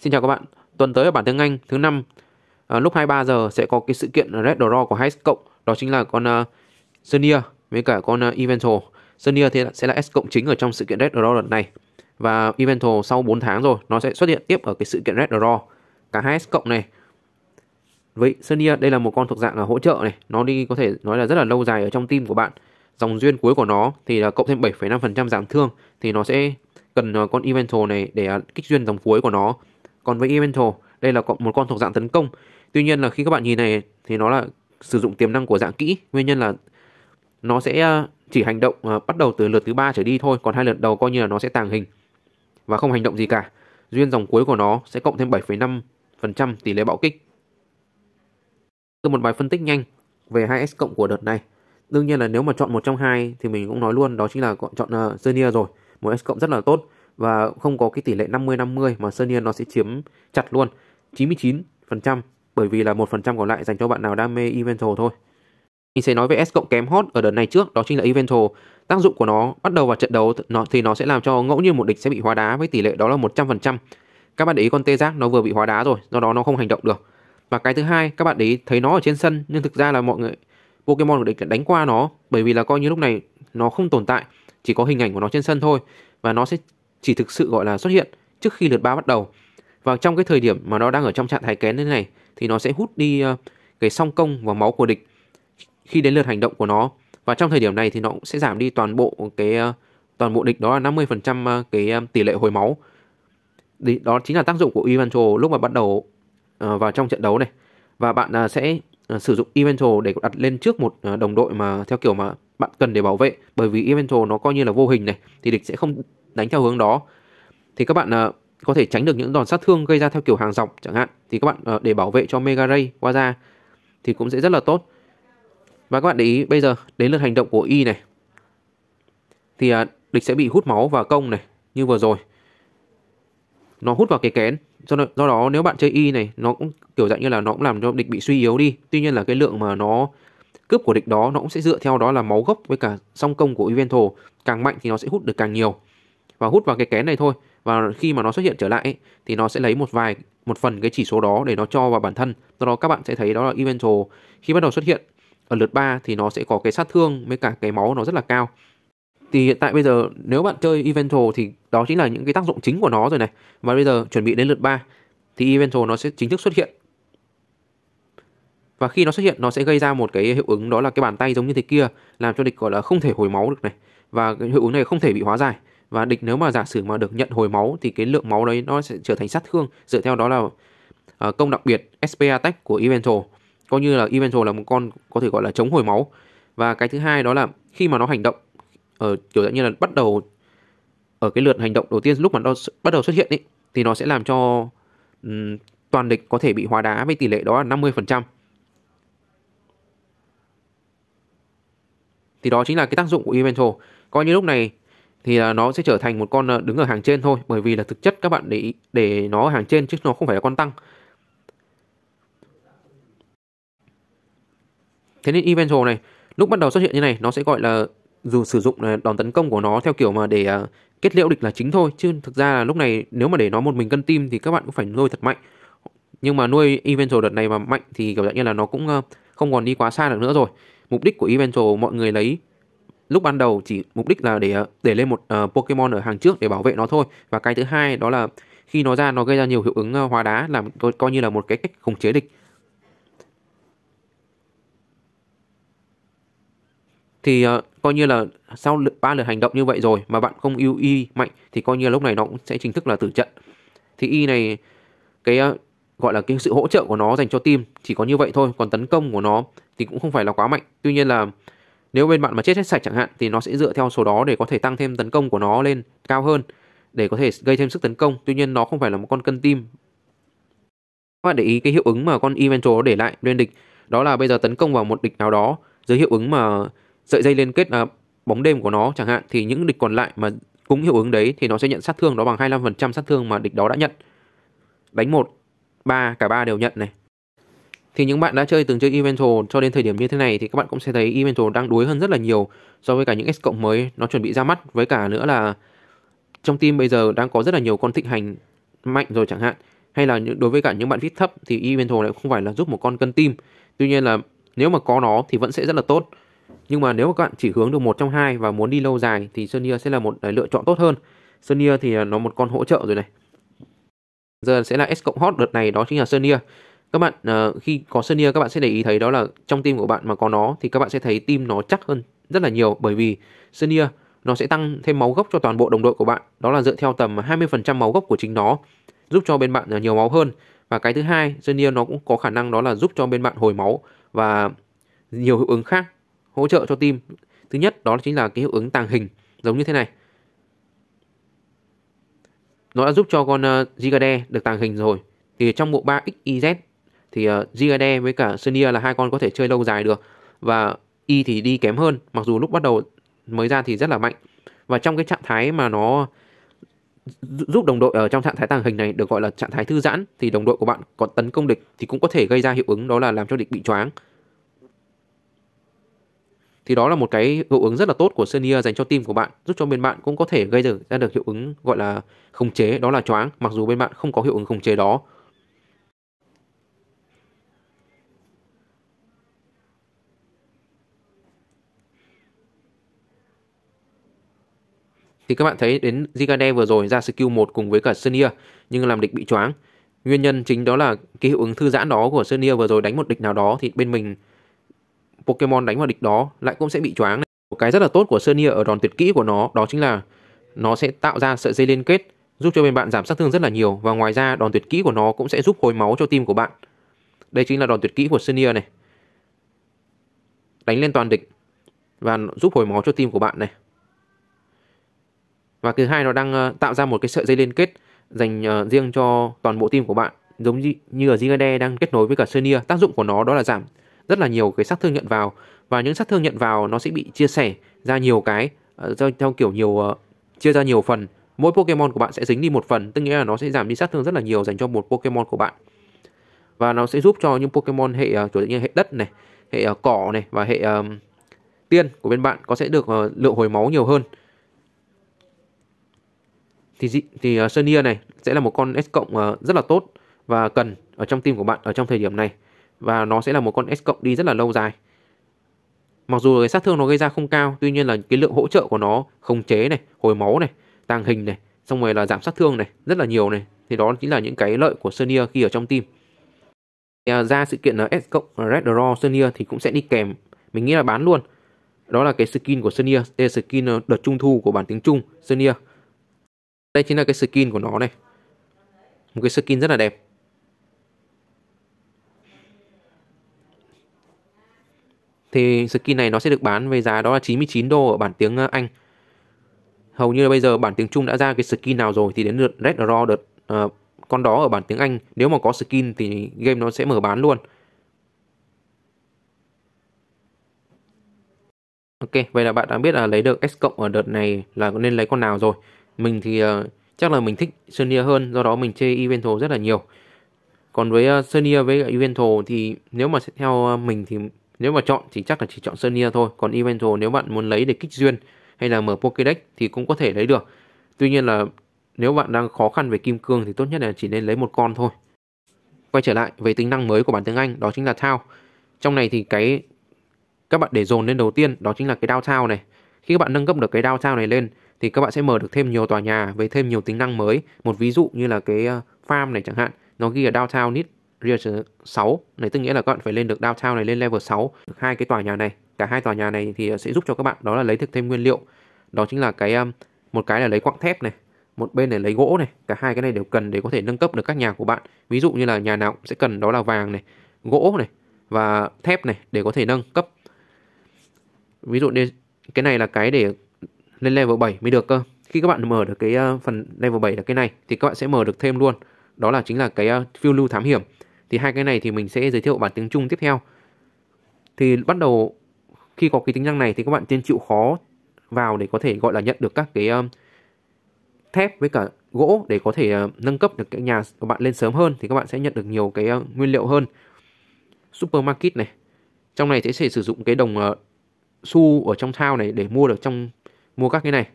Xin chào các bạn. Tuần tới ở bản tiếng Anh thứ năm à, lúc 23 giờ sẽ có cái sự kiện Red Draw của Heist cộng, đó chính là con uh, ờ, Sonia với cả con uh, ờ, Evental. Sonia thì sẽ là S cộng chính ở trong sự kiện Red Draw lần này. Và eventual sau 4 tháng rồi, nó sẽ xuất hiện tiếp ở cái sự kiện Red Draw. Cả hai S cộng này với Sonia đây là một con thuộc dạng là hỗ trợ này, nó đi có thể nói là rất là lâu dài ở trong team của bạn. Dòng duyên cuối của nó thì là cộng thêm 7,5% giảm thương thì nó sẽ cần con eventual này để kích duyên dòng cuối của nó còn với Elemental, đây là một con thuộc dạng tấn công. Tuy nhiên là khi các bạn nhìn này thì nó là sử dụng tiềm năng của dạng kỹ. Nguyên nhân là nó sẽ à, chỉ hành động à, bắt đầu từ lượt thứ ba trở đi thôi, còn hai lượt đầu coi như là nó sẽ tàng hình và không hành động gì cả. Duyên dòng cuối của nó sẽ cộng thêm 7,5% tỷ lệ bạo kích. Từ một bài phân tích nhanh về 2S cộng của đợt này. Đương nhiên là nếu mà chọn một trong hai thì mình cũng nói luôn đó chính là chọn à, Xenia rồi. Một S cộng rất là tốt và không có cái tỷ lệ 50-50 mà Sơn Hiên nó sẽ chiếm chặt luôn 99% bởi vì là 1% còn lại dành cho bạn nào đam mê Evental thôi. Mình sẽ nói về S cộng kém hot ở đợt này trước, đó chính là Evental. Tác dụng của nó bắt đầu vào trận đấu nó thì nó sẽ làm cho ngẫu nhiên một địch sẽ bị hóa đá với tỷ lệ đó là 100%. Các bạn để ý con tê giác nó vừa bị hóa đá rồi, do đó nó không hành động được. Và cái thứ hai, các bạn để ý thấy nó ở trên sân nhưng thực ra là mọi người Pokemon của địch đánh qua nó bởi vì là coi như lúc này nó không tồn tại, chỉ có hình ảnh của nó trên sân thôi và nó sẽ chỉ thực sự gọi là xuất hiện trước khi lượt ba bắt đầu. Và trong cái thời điểm mà nó đang ở trong trạng thái kén thế này thì nó sẽ hút đi ờ, cái song công và máu của địch khi đến lượt hành động của nó. Và trong thời điểm này thì nó cũng sẽ giảm đi toàn bộ cái ờ, toàn bộ địch đó là 50% ờ, cái tỷ lệ hồi máu. Đó chính là tác dụng của Eventual lúc mà bắt đầu vào trong trận đấu này. Và bạn sẽ sử dụng Eventual để đặt lên trước một đồng đội mà theo kiểu mà bạn cần để bảo vệ bởi vì Eventual nó coi như là vô hình này thì địch sẽ không đánh theo hướng đó thì các bạn uh, có thể tránh được những đòn sát thương gây ra theo kiểu hàng dọc chẳng hạn thì các bạn uh, để bảo vệ cho Mega Ray qua ra thì cũng sẽ rất là tốt và các bạn để ý bây giờ đến lượt hành động của Y này thì uh, địch sẽ bị hút máu và công này như vừa rồi nó hút vào cái kén do, đó, do đó nếu bạn chơi y này nó cũng kiểu dạng như là nó cũng làm cho địch bị suy yếu đi tuy nhiên là cái lượng mà nó cướp của địch đó nó cũng sẽ dựa theo đó là máu gốc với cả song công của Evental càng mạnh thì nó sẽ hút được càng nhiều và hút vào cái kén này thôi và khi mà nó xuất hiện trở lại ấy, thì nó sẽ lấy một vài một phần cái chỉ số đó để nó cho vào bản thân do đó các bạn sẽ thấy đó là eventual khi bắt đầu xuất hiện ở lượt 3 thì nó sẽ có cái sát thương với cả cái máu nó rất là cao thì hiện tại bây giờ nếu bạn chơi eventual thì đó chính là những cái tác dụng chính của nó rồi này và bây giờ chuẩn bị đến lượt 3 thì eventual nó sẽ chính thức xuất hiện và khi nó xuất hiện nó sẽ gây ra một cái hiệu ứng đó là cái bàn tay giống như thế kia làm cho địch gọi là không thể hồi máu được này và cái hiệu ứng này không thể bị hóa giải và địch nếu mà giả sử mà được nhận hồi máu thì cái lượng máu đấy nó sẽ trở thành sát thương dựa theo đó là uh, công đặc biệt SP attack của Evento, coi như là Evento là một con có thể gọi là chống hồi máu và cái thứ hai đó là khi mà nó hành động ở ờ, kiểu dạng như là bắt đầu ở cái lượt hành động đầu tiên lúc mà nó bắt đầu xuất hiện ấy thì nó sẽ làm cho um, toàn địch có thể bị hóa đá với tỷ lệ đó là 50%. Thì đó chính là cái tác dụng của Evento. Coi như lúc này thì nó sẽ trở thành một con ờ, đứng ở hàng trên thôi bởi vì là thực chất các bạn để để nó ở hàng trên chứ nó không phải là con tăng thế nên eventual này lúc bắt đầu xuất hiện như này nó sẽ gọi là dù sử dụng ờ, đòn tấn công của nó theo kiểu mà để ờ, kết liễu địch là chính thôi chứ thực ra là lúc này nếu mà để nó một mình cân tim thì các bạn cũng phải nuôi thật mạnh nhưng mà nuôi eventual đợt này mà mạnh thì kiểu dạng như là nó cũng không còn đi quá xa được nữa rồi mục đích của eventual mọi người lấy lúc ban đầu chỉ mục đích là để ờ, để lên một uh, Pokemon ở hàng trước để bảo vệ nó thôi và cái thứ hai đó là khi nó ra nó gây ra nhiều hiệu ứng ờ, hóa đá làm coi như là một cái cách khống chế địch thì uh, coi như là sau ba lượt hành động như vậy rồi mà bạn không ưu y mạnh thì coi như là lúc này nó cũng sẽ chính thức là tử trận thì y này cái uh, gọi là cái sự hỗ trợ của nó dành cho team chỉ có như vậy thôi còn tấn công của nó thì cũng không phải là quá mạnh tuy nhiên là nếu bên bạn mà chết hết sạch chẳng hạn thì nó sẽ dựa theo số đó để có thể tăng thêm tấn công của nó lên cao hơn để có thể gây thêm sức tấn công. Tuy nhiên nó không phải là một con cân tim. Các bạn để ý cái hiệu ứng mà con Eventual để lại lên địch. Đó là bây giờ tấn công vào một địch nào đó dưới hiệu ứng mà sợi dây liên kết là bóng đêm của nó chẳng hạn thì những địch còn lại mà cũng hiệu ứng đấy thì nó sẽ nhận sát thương đó bằng 25% sát thương mà địch đó đã nhận. Đánh một ba cả ba đều nhận này. Thì những bạn đã chơi từng chơi Eventual cho đến thời điểm như thế này thì các bạn cũng sẽ thấy Eventual đang đuối hơn rất là nhiều so với cả những S cộng mới nó chuẩn bị ra mắt với cả nữa là trong team bây giờ đang có rất là nhiều con thịnh hành mạnh rồi chẳng hạn hay là những đối với cả những bạn vít thấp thì Eventual lại không phải là giúp một con cân tim. Tuy nhiên là nếu mà có nó thì vẫn sẽ rất là tốt. Nhưng mà nếu mà các bạn chỉ hướng được một trong hai và muốn đi lâu dài thì Sonia sẽ là một lựa chọn tốt hơn. Sonia thì à, nó một con hỗ trợ rồi này. Giờ sẽ là S cộng hot đợt này đó chính là Sonia các bạn uh, khi có Sonia các bạn sẽ để ý thấy đó là trong team của bạn mà có nó thì các bạn sẽ thấy team nó chắc hơn rất là nhiều bởi vì Sonia nó sẽ tăng thêm máu gốc cho toàn bộ đồng đội của bạn đó là dựa theo tầm 20% máu gốc của chính nó giúp cho bên bạn ờ, nhiều máu hơn và cái thứ hai Sonia nó cũng có khả năng đó là giúp cho bên bạn hồi máu và nhiều hiệu ứng khác hỗ trợ cho team thứ nhất đó chính là cái hiệu ứng tàng hình giống như thế này nó đã giúp cho con uh, được tàng hình rồi thì trong bộ ba XYZ thì uh, với cả Sonia là hai con có thể chơi lâu dài được và Y thì đi kém hơn mặc dù lúc bắt đầu mới ra thì rất là mạnh và trong cái trạng thái mà nó giúp đồng đội ở trong trạng thái tàng hình này được gọi là trạng thái thư giãn thì đồng đội của bạn có tấn công địch thì cũng có thể gây ra hiệu ứng đó là làm cho địch bị choáng thì đó là một cái hiệu ứng rất là tốt của Senior dành cho team của bạn giúp cho bên bạn cũng có thể gây ra được hiệu ứng gọi là khống chế đó là choáng mặc dù bên bạn không có hiệu ứng khống chế đó Thì các bạn thấy đến Zigane vừa rồi ra skill 1 cùng với cả Sunia nhưng làm địch bị choáng. Nguyên nhân chính đó là cái hiệu ứng thư giãn đó của Sunia vừa rồi đánh một địch nào đó thì bên mình Pokemon đánh vào địch đó lại cũng sẽ bị choáng. Một cái rất là tốt của Sunia ở đòn tuyệt kỹ của nó đó chính là nó sẽ tạo ra sợi dây liên kết giúp cho bên bạn giảm sát thương rất là nhiều và ngoài ra đòn tuyệt kỹ của nó cũng sẽ giúp hồi máu cho team của bạn. Đây chính là đòn tuyệt kỹ của Sunia này. Đánh lên toàn địch và giúp hồi máu cho team của bạn này và thứ hai nó đang ờ, tạo ra một cái sợi dây liên kết dành ờ, riêng cho toàn bộ team của bạn giống như, ở Zingade đang kết nối với cả Senia tác dụng của nó đó là giảm rất là nhiều cái sát thương nhận vào và những sát thương nhận vào nó sẽ bị chia sẻ ra nhiều cái ờ, theo, kiểu nhiều chia ra nhiều phần mỗi Pokemon của bạn sẽ dính đi một phần tức nghĩa là nó sẽ giảm đi sát thương rất là nhiều dành cho một Pokemon của bạn và nó sẽ giúp cho những Pokemon hệ kiểu như hệ đất này hệ cỏ này và hệ um, tiên của bên bạn có sẽ được uh, lượng hồi máu nhiều hơn thì thì uh, ờ, Sonia này sẽ là một con S cộng uh, rất là tốt và cần ở trong team của bạn ở trong thời điểm này và nó sẽ là một con S cộng đi rất là lâu dài. Mặc dù cái sát thương nó gây ra không cao, tuy nhiên là cái lượng hỗ trợ của nó khống chế này, hồi máu này, tàng hình này, xong rồi là giảm sát thương này, rất là nhiều này. Thì đó chính là những cái lợi của Sonia khi ở trong team. Thì, uh, ra sự kiện là S cộng Red Draw Sonia thì cũng sẽ đi kèm, mình nghĩ là bán luôn. Đó là cái skin của Sonia, đây là skin đợt trung thu của bản tiếng Trung Sonia. Đây chính là cái skin của nó này Một cái skin rất là đẹp Thì skin này nó sẽ được bán với giá đó là 99 đô ở bản tiếng ờ, Anh Hầu như là bây giờ bản tiếng Trung đã ra cái skin nào rồi Thì đến lượt Red Raw đợt uh, con đó ở bản tiếng Anh Nếu mà có skin thì game nó sẽ mở bán luôn Ok, vậy là bạn đã biết là lấy được S cộng ở đợt này là nên lấy con nào rồi mình thì uh, chắc là mình thích Sonia hơn, do đó mình chơi Evento rất là nhiều. Còn với uh, ờ, Sonia với Evento thì nếu mà theo ờ, mình thì nếu mà chọn thì chắc là chỉ chọn Sonia thôi. Còn Evento nếu bạn muốn lấy để kích duyên hay là mở Pokédex thì cũng có thể lấy được. Tuy nhiên là nếu bạn đang khó khăn về kim cương thì tốt nhất là chỉ nên lấy một con thôi. Quay trở lại về tính năng mới của bản tiếng Anh đó chính là thao. Trong này thì cái các bạn để dồn lên đầu tiên đó chính là cái thao này. Khi các bạn nâng cấp được cái thao này lên thì các bạn sẽ mở được thêm nhiều tòa nhà với thêm nhiều tính năng mới. Một ví dụ như là cái ờ, farm này chẳng hạn, nó ghi ở downtown need Real 6 này tức nghĩa là các bạn phải lên được downtown này lên level 6 được hai cái tòa nhà này cả hai tòa nhà này thì ờ, sẽ giúp cho các bạn đó là lấy được thêm nguyên liệu đó chính là cái một cái là lấy quặng thép này một bên này lấy gỗ này cả hai cái này đều cần để có thể nâng cấp được các nhà của bạn ví dụ như là nhà nào cũng sẽ cần đó là vàng này gỗ này và thép này để có thể nâng cấp ví dụ như cái này là cái để lên level 7 mới được cơ khi các bạn mở được cái ờ, phần level 7 là cái này thì các bạn sẽ mở được thêm luôn đó là chính là cái ờ, phiêu lưu thám hiểm thì hai cái này thì mình sẽ giới thiệu bản tiếng Trung tiếp theo thì bắt đầu khi có cái tính năng này thì các bạn tiên chịu khó vào để có thể gọi là nhận được các cái ờ, thép với cả gỗ để có thể nâng cấp được cái nhà của bạn lên sớm hơn thì các bạn sẽ nhận được nhiều cái nguyên liệu hơn supermarket này trong này sẽ sử dụng cái đồng xu ở trong thao này để mua được trong mua các cái này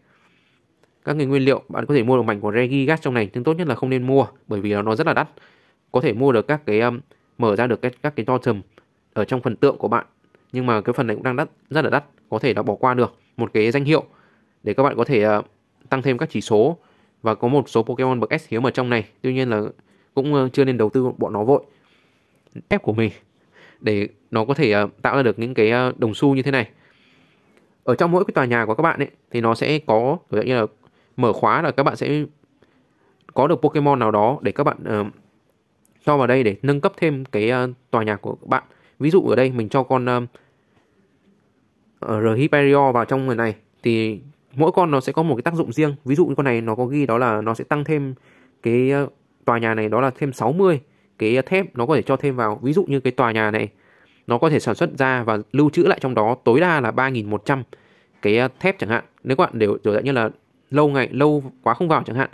các cái nguyên liệu bạn có thể mua được mảnh của Regigas trong này nhưng tốt nhất là không nên mua bởi vì nó rất là đắt có thể mua được các cái um, mở ra được các, các cái totem ở trong phần tượng của bạn nhưng mà cái phần này cũng đang đắt rất là đắt có thể là bỏ qua được một cái danh hiệu để các bạn có thể uh, tăng thêm các chỉ số và có một số Pokemon bậc S hiếm ở trong này tuy nhiên là cũng uh, chưa nên đầu tư bọn nó vội ép của mình để nó có thể uh, tạo ra được những cái uh, đồng xu như thế này ở trong mỗi cái tòa nhà của các bạn ấy thì nó sẽ có ví như là mở khóa là các bạn sẽ có được Pokemon nào đó để các bạn uh, cho vào đây để nâng cấp thêm cái uh, tòa nhà của các bạn. Ví dụ ở đây mình cho con um, uh, Rhyperior vào trong người này thì mỗi con nó sẽ có một cái tác dụng riêng. Ví dụ như con này nó có ghi đó là nó sẽ tăng thêm cái uh, tòa nhà này đó là thêm 60 cái thép nó có thể cho thêm vào. Ví dụ như cái tòa nhà này nó có thể sản xuất ra và lưu trữ lại trong đó tối đa là 3100 cái à, thép chẳng hạn nếu các bạn đều kiểu dạng như là lâu ngày lâu quá không vào chẳng hạn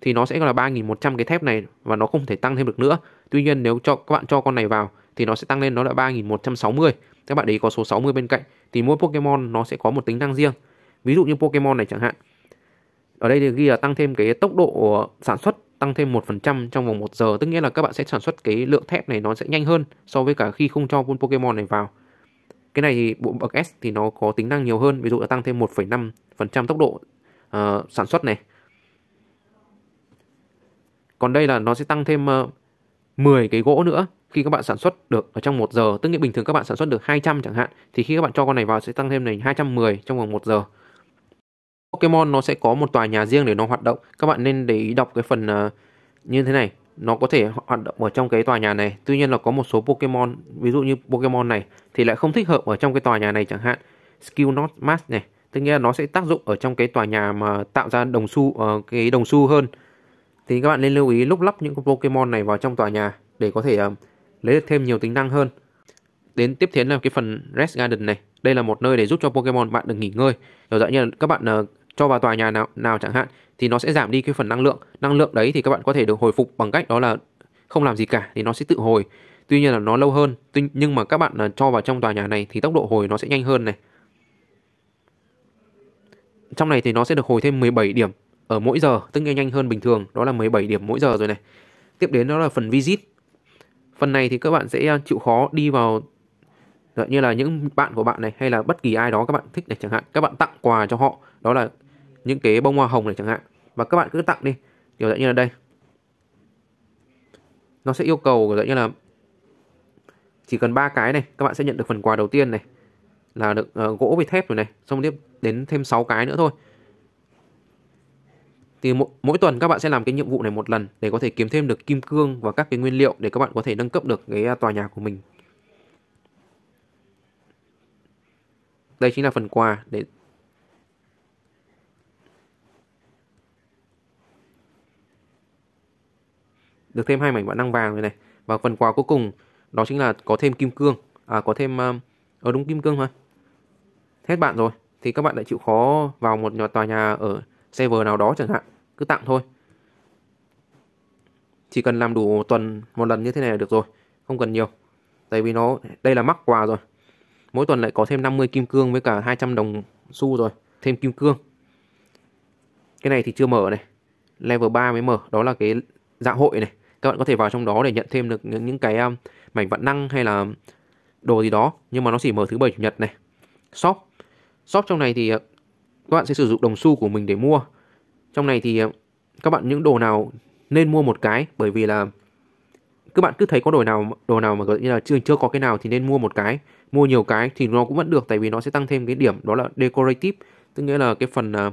thì nó sẽ là 3100 cái thép này và nó không thể tăng thêm được nữa tuy nhiên nếu cho các bạn cho con này vào thì nó sẽ tăng lên nó là 3160 các bạn đấy có số 60 bên cạnh thì mỗi Pokemon nó sẽ có một tính năng riêng ví dụ như Pokemon này chẳng hạn ở đây thì ghi là tăng thêm cái tốc độ sản xuất tăng thêm 1% trong vòng 1 giờ tức nghĩa là các bạn sẽ sản xuất cái lượng thép này nó sẽ nhanh hơn so với cả khi không cho con Pokemon này vào cái này thì bộ bậc S thì nó có tính năng nhiều hơn ví dụ là tăng thêm 1,5% tốc độ uh, sản xuất này còn đây là nó sẽ tăng thêm uh, ờ, 10 cái gỗ nữa khi các bạn sản xuất được ở trong 1 giờ tức nghĩa bình thường các bạn sản xuất được 200 chẳng hạn thì khi các bạn cho con này vào sẽ tăng thêm này 210 trong vòng 1 giờ Pokemon nó sẽ có một tòa nhà riêng để nó hoạt động. Các bạn nên để ý đọc cái phần ờ, như thế này. Nó có thể hoạt động ở trong cái tòa nhà này. Tuy nhiên là có một số Pokemon, ví dụ như Pokemon này thì lại không thích hợp ở trong cái tòa nhà này chẳng hạn. Skill Not Max này, tức nghĩa là nó sẽ tác dụng ở trong cái tòa nhà mà tạo ra đồng xu ờ, cái đồng xu hơn. Thì các bạn nên lưu ý lúc lắp những Pokemon này vào trong tòa nhà để có thể ờ, lấy được thêm nhiều tính năng hơn. Đến tiếp theo là cái phần Rest Garden này. Đây là một nơi để giúp cho Pokemon bạn được nghỉ ngơi. Rồi dĩ là các bạn uh, cho vào tòa nhà nào nào chẳng hạn thì nó sẽ giảm đi cái phần năng lượng năng lượng đấy thì các bạn có thể được hồi phục bằng cách đó là không làm gì cả thì nó sẽ tự hồi tuy nhiên là nó lâu hơn tuy, nhưng mà các bạn là cho vào trong tòa nhà này thì tốc độ hồi nó sẽ nhanh hơn này trong này thì nó sẽ được hồi thêm 17 điểm ở mỗi giờ tức là nhanh hơn bình thường đó là 17 điểm mỗi giờ rồi này tiếp đến đó là phần visit phần này thì các bạn sẽ à, chịu khó đi vào như là những bạn của bạn này hay là bất kỳ ai đó các bạn thích này chẳng hạn các bạn tặng quà cho họ đó là những cái bông hoa hồng này chẳng hạn và các bạn cứ tặng đi kiểu dạng như là đây nó sẽ yêu cầu kiểu dạng như là chỉ cần ba cái này các bạn sẽ nhận được phần quà đầu tiên này là được uh, gỗ với thép rồi này xong tiếp đến thêm 6 cái nữa thôi thì mỗi, mỗi tuần các bạn sẽ làm cái nhiệm vụ này một lần để có thể kiếm thêm được kim cương và các cái nguyên liệu để các bạn có thể nâng cấp được cái à, tòa nhà của mình đây chính là phần quà để được thêm hai mảnh vạn năng vàng rồi này và phần quà cuối cùng đó chính là có thêm kim cương à có thêm ở ờ, ờ, đúng kim cương thôi hết bạn rồi thì các bạn lại chịu khó vào một nhà tòa nhà ở server nào đó chẳng hạn cứ tặng thôi chỉ cần làm đủ một tuần một lần như thế này là được rồi không cần nhiều tại vì nó đây là mắc quà rồi mỗi tuần lại có thêm 50 kim cương với cả 200 đồng xu rồi thêm kim cương cái này thì chưa mở này level 3 mới mở đó là cái dạ hội này các bạn có thể vào trong đó để nhận thêm được những, những cái um, mảnh vạn năng hay là đồ gì đó nhưng mà nó chỉ mở thứ bảy chủ nhật này shop shop trong này thì ờ, các bạn sẽ sử dụng đồng xu của mình để mua trong này thì ờ, các bạn những đồ nào nên mua một cái bởi vì là các bạn cứ thấy có đồ nào đồ nào mà có như là chưa chưa có cái nào thì nên mua một cái mua nhiều cái thì nó cũng vẫn được tại vì nó sẽ tăng thêm cái điểm đó là decorative tức nghĩa là cái phần uh, ờ,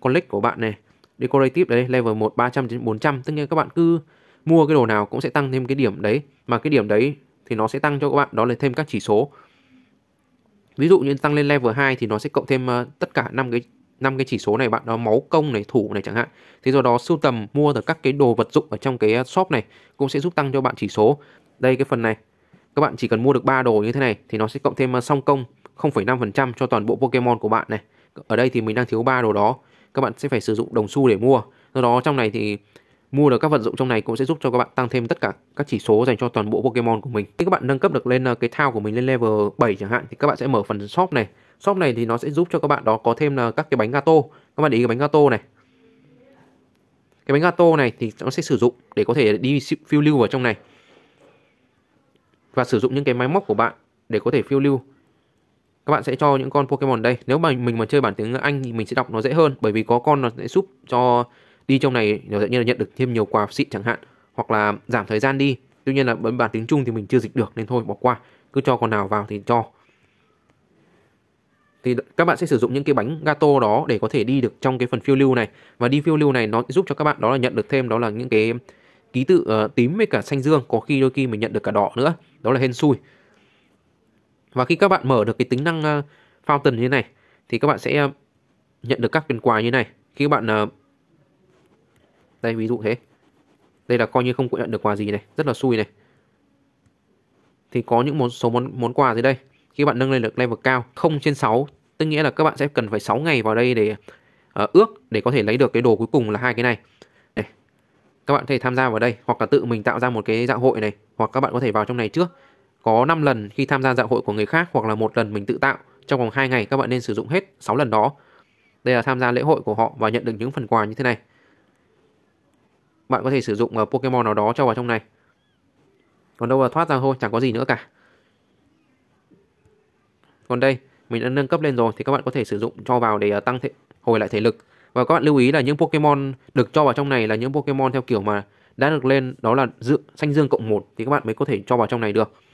collect của bạn này decorative đấy level 1 300 đến 400 tức nghĩa các bạn cứ mua cái đồ nào cũng sẽ tăng thêm cái điểm đấy mà cái điểm đấy thì nó sẽ tăng cho các bạn đó là thêm các chỉ số ví dụ như tăng lên level 2 thì nó sẽ cộng thêm uh, tất cả năm cái năm cái chỉ số này bạn đó máu công này thủ này chẳng hạn thế do đó sưu tầm mua được các cái đồ vật dụng ở trong cái ờ, shop này cũng sẽ giúp tăng cho bạn chỉ số đây cái phần này các bạn chỉ cần mua được 3 đồ như thế này thì nó sẽ cộng thêm ờ, song công 0,5% cho toàn bộ Pokemon của bạn này ở đây thì mình đang thiếu 3 đồ đó các bạn sẽ phải sử dụng đồng xu để mua do đó trong này thì Mua được các vật dụng trong này cũng sẽ giúp cho các bạn tăng thêm tất cả các chỉ số dành cho toàn bộ Pokemon của mình. Khi các bạn nâng cấp được lên ờ, cái thao của mình lên level 7 chẳng hạn thì các bạn sẽ mở phần shop này. Shop này thì nó sẽ giúp cho các bạn đó có thêm là ờ, các cái bánh gato. Các bạn để ý cái bánh gato này. Cái bánh gato này thì nó sẽ sử dụng để có thể đi phiêu lưu vào trong này. Và sử dụng những cái máy móc của bạn để có thể phiêu lưu các bạn sẽ cho những con Pokemon đây. Nếu mà mình mà chơi bản tiếng Anh thì mình sẽ đọc nó dễ hơn bởi vì có con nó sẽ giúp cho đi trong này nó sẽ nhiên là nhận được thêm nhiều quà xịn chẳng hạn hoặc là giảm thời gian đi tuy nhiên là bấm bản tiếng Trung thì mình chưa dịch được nên thôi bỏ qua cứ cho con nào vào thì cho thì các bạn sẽ sử dụng những cái bánh gato đó để có thể đi được trong cái phần phiêu lưu này và đi phiêu lưu này nó giúp cho các bạn đó là nhận được thêm đó là những cái ký tự uh, tím với cả xanh dương có khi đôi khi mình nhận được cả đỏ nữa đó là hên xui và khi các bạn mở được cái tính năng uh, fountain như thế này thì các bạn sẽ uh, nhận được các phần quà như này khi các bạn uh, đây ví dụ thế đây là coi như không nhận được quà gì này rất là xui này thì có những món số món món quà dưới đây khi bạn nâng lên được level cao 0 trên 6 tức nghĩa là các bạn sẽ cần phải 6 ngày vào đây để uh, ước để có thể lấy được cái đồ cuối cùng là hai cái này đây. các bạn có thể tham gia vào đây hoặc là tự mình tạo ra một cái dạ hội này hoặc các bạn có thể vào trong này trước có 5 lần khi tham gia dạ hội của người khác hoặc là một lần mình tự tạo trong vòng 2 ngày các bạn nên sử dụng hết 6 lần đó đây là tham gia lễ hội của họ và nhận được những phần quà như thế này bạn có thể sử dụng ờ, Pokemon nào đó cho vào trong này còn đâu là thoát ra thôi chẳng có gì nữa cả còn đây mình đã nâng cấp lên rồi thì các bạn có thể sử dụng cho vào để ờ, tăng thể, hồi lại thể lực và các bạn lưu ý là những Pokemon được cho vào trong này là những Pokemon theo kiểu mà đã được lên đó là dự, xanh dương cộng 1 thì các bạn mới có thể cho vào trong này được